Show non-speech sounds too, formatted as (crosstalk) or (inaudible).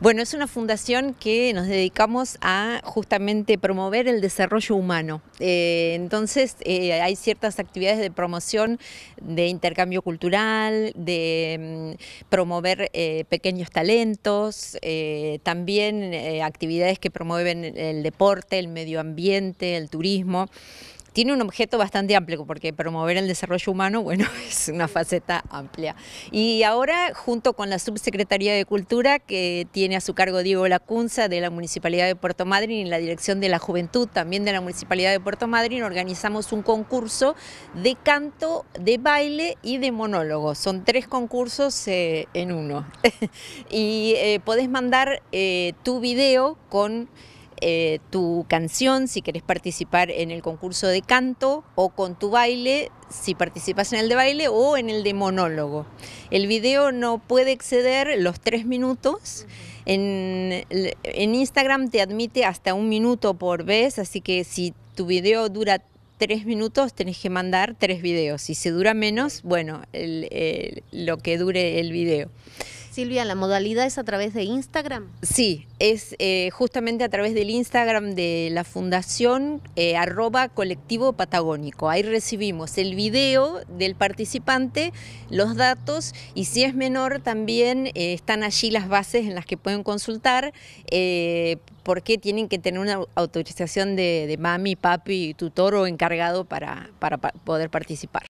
Bueno, es una fundación que nos dedicamos a justamente promover el desarrollo humano. Eh, entonces, eh, hay ciertas actividades de promoción, de intercambio cultural, de mm, promover eh, pequeños talentos, también actividades que promueven el deporte, el medio ambiente, el turismo tiene un objeto bastante amplio, porque promover el desarrollo humano, bueno, (laughs) es una faceta amplia. Y ahora, junto con la Subsecretaría de Cultura, que tiene a su cargo Diego Lacunza, de la Municipalidad de Puerto Madryn, y la Dirección de la Juventud, también de la Municipalidad de Puerto Madryn, organizamos un concurso de canto, de baile y de monólogo. Son tres concursos eh, en uno. (laughs) y eh, podés mandar eh, tu video con... Eh, tu canción, si querés participar en el concurso de canto, o con tu baile, si participas en el de baile, o en el de monólogo. El video no puede exceder los tres minutos. En, Instagram te admite hasta un minuto por vez, así que si tu video dura tres minutos tenés que mandar tres videos. Si se dura menos, bueno, lo que dure el video. Silvia, ¿la modalidad es a través de Instagram? Sí, es eh, justamente a través del Instagram de la Fundación eh, arroba colectivo patagónico. Ahí recibimos el video del participante, los datos y si es menor también eh, están allí las bases en las que pueden consultar porque tienen que tener una autorización de, mami, papi, tutor o encargado para poder participar.